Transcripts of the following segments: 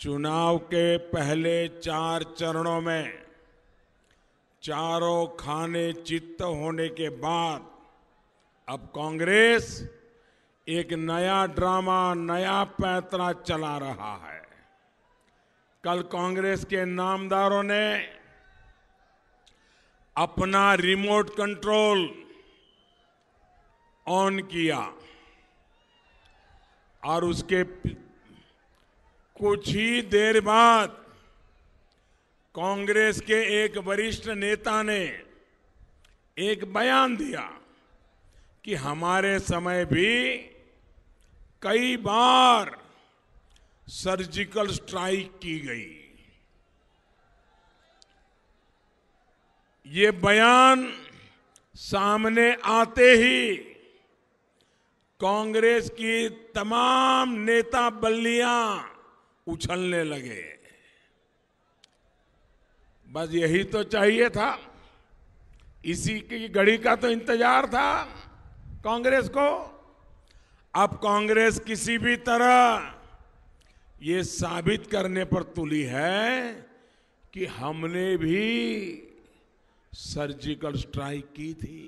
चुनाव के पहले चार चरणों में चारों खाने चित्त होने के बाद अब कांग्रेस एक नया ड्रामा नया पैतरा चला रहा है कल कांग्रेस के नामदारों ने अपना रिमोट कंट्रोल ऑन किया और उसके कुछ ही देर बाद कांग्रेस के एक वरिष्ठ नेता ने एक बयान दिया कि हमारे समय भी कई बार सर्जिकल स्ट्राइक की गई ये बयान सामने आते ही कांग्रेस की तमाम नेता बल्लियां उछलने लगे बस यही तो चाहिए था इसी की घड़ी का तो इंतजार था कांग्रेस को अब कांग्रेस किसी भी तरह ये साबित करने पर तुली है कि हमने भी सर्जिकल स्ट्राइक की थी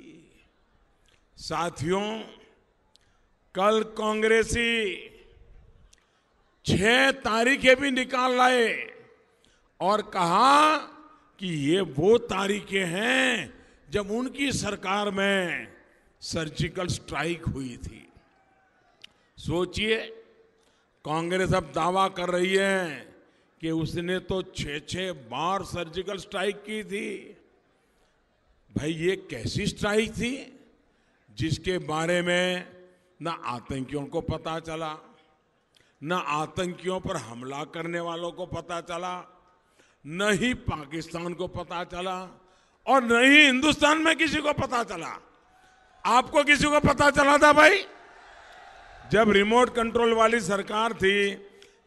साथियों कल कांग्रेसी छह तारीखें भी निकाल लाए और कहा कि ये वो तारीखें हैं जब उनकी सरकार में सर्जिकल स्ट्राइक हुई थी सोचिए कांग्रेस अब दावा कर रही है कि उसने तो छह छः बार सर्जिकल स्ट्राइक की थी भाई ये कैसी स्ट्राइक थी जिसके बारे में ना आतंकियों को पता चला न आतंकियों पर हमला करने वालों को पता चला न ही पाकिस्तान को पता चला और न ही हिंदुस्तान में किसी को पता चला आपको किसी को पता चला था भाई जब रिमोट कंट्रोल वाली सरकार थी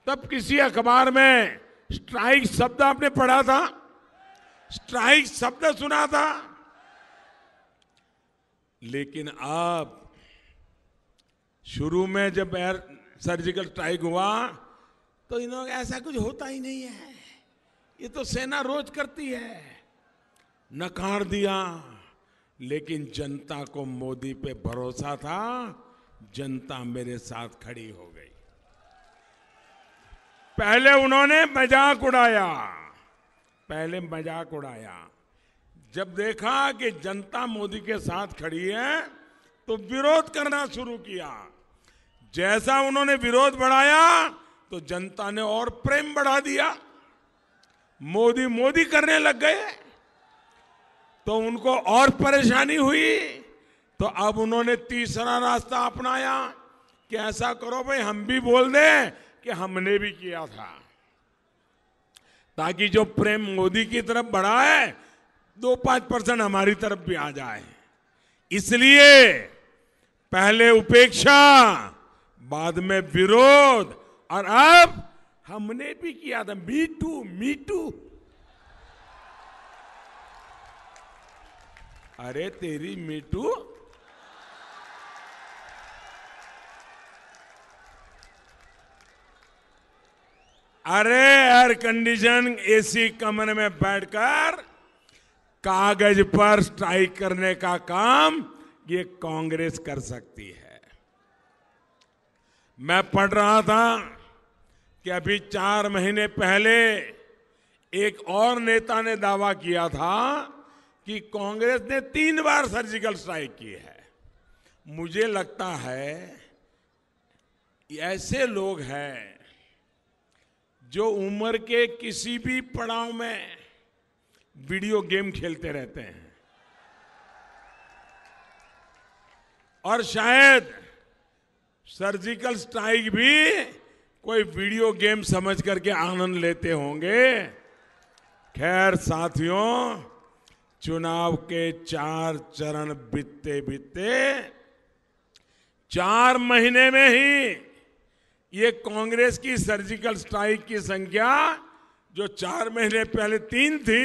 तब किसी अखबार में स्ट्राइक शब्द आपने पढ़ा था स्ट्राइक शब्द सुना था लेकिन आप शुरू में जब सर्जिकल स्ट्राइक हुआ तो इन लोग ऐसा कुछ होता ही नहीं है ये तो सेना रोज करती है नकार दिया लेकिन जनता को मोदी पे भरोसा था जनता मेरे साथ खड़ी हो गई पहले उन्होंने मजाक उड़ाया पहले मजाक उड़ाया जब देखा कि जनता मोदी के साथ खड़ी है तो विरोध करना शुरू किया जैसा उन्होंने विरोध बढ़ाया तो जनता ने और प्रेम बढ़ा दिया मोदी मोदी करने लग गए तो उनको और परेशानी हुई तो अब उन्होंने तीसरा रास्ता अपनाया कि ऐसा करो भाई हम भी बोल दें कि हमने भी किया था ताकि जो प्रेम मोदी की तरफ बढ़ा है दो पांच परसेंट हमारी तरफ भी आ जाए इसलिए पहले उपेक्षा बाद में विरोध और अब हमने भी किया था मी टू मी टू अरे तेरी मीटू अरे एयर कंडीशन एसी कमरे में बैठकर कागज पर स्ट्राइक करने का काम ये कांग्रेस कर सकती है मैं पढ़ रहा था कि अभी चार महीने पहले एक और नेता ने दावा किया था कि कांग्रेस ने तीन बार सर्जिकल स्ट्राइक की है मुझे लगता है ऐसे लोग हैं जो उम्र के किसी भी पड़ाव में वीडियो गेम खेलते रहते हैं और शायद सर्जिकल स्ट्राइक भी कोई वीडियो गेम समझ करके आनंद लेते होंगे खैर साथियों चुनाव के चार चरण बीतते बीतते चार महीने में ही ये कांग्रेस की सर्जिकल स्ट्राइक की संख्या जो चार महीने पहले तीन थी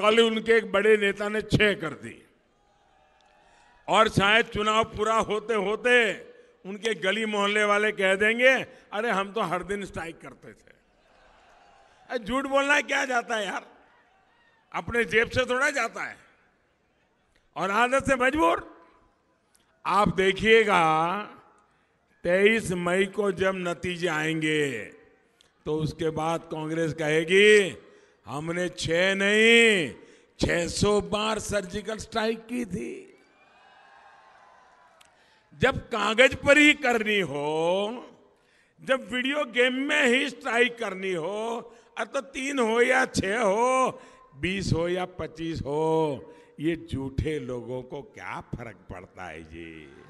कल उनके एक बड़े नेता ने छह कर दी और शायद चुनाव पूरा होते होते उनके गली मोहल्ले वाले कह देंगे अरे हम तो हर दिन स्ट्राइक करते थे झूठ बोलना क्या जाता है यार अपने जेब से थोड़ा जाता है और आदत से मजबूर आप देखिएगा तेईस मई को जब नतीजे आएंगे तो उसके बाद कांग्रेस कहेगी हमने छह नहीं 600 बार सर्जिकल स्ट्राइक की थी जब कागज पर ही करनी हो जब वीडियो गेम में ही स्ट्राइक करनी हो अतः तो तीन हो या छह हो बीस हो या पच्चीस हो ये झूठे लोगों को क्या फर्क पड़ता है जी